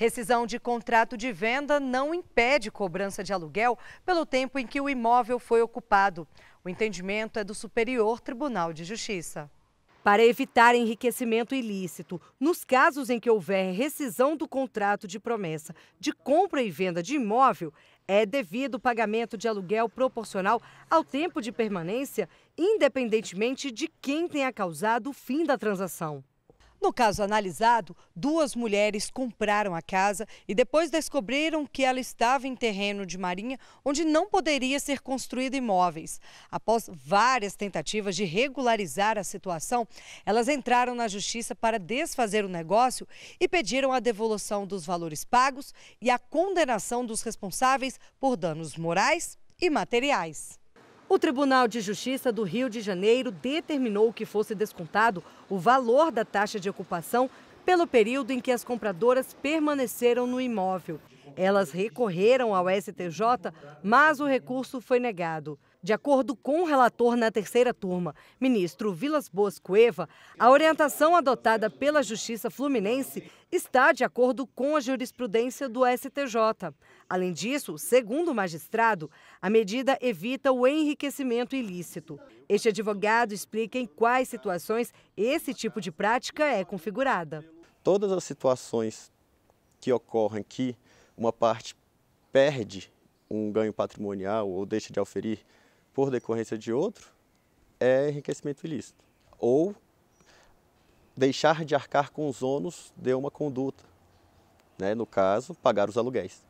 Rescisão de contrato de venda não impede cobrança de aluguel pelo tempo em que o imóvel foi ocupado. O entendimento é do Superior Tribunal de Justiça. Para evitar enriquecimento ilícito, nos casos em que houver rescisão do contrato de promessa de compra e venda de imóvel, é devido o pagamento de aluguel proporcional ao tempo de permanência, independentemente de quem tenha causado o fim da transação. No caso analisado, duas mulheres compraram a casa e depois descobriram que ela estava em terreno de marinha onde não poderia ser construído imóveis. Após várias tentativas de regularizar a situação, elas entraram na justiça para desfazer o negócio e pediram a devolução dos valores pagos e a condenação dos responsáveis por danos morais e materiais. O Tribunal de Justiça do Rio de Janeiro determinou que fosse descontado o valor da taxa de ocupação pelo período em que as compradoras permaneceram no imóvel. Elas recorreram ao STJ, mas o recurso foi negado. De acordo com o relator na terceira turma, ministro Vilas Boas Cueva, a orientação adotada pela Justiça Fluminense está de acordo com a jurisprudência do STJ. Além disso, segundo o magistrado, a medida evita o enriquecimento ilícito. Este advogado explica em quais situações esse tipo de prática é configurada todas as situações que ocorrem que uma parte perde um ganho patrimonial ou deixa de auferir por decorrência de outro, é enriquecimento ilícito. Ou deixar de arcar com os ônus de uma conduta, né? no caso, pagar os aluguéis.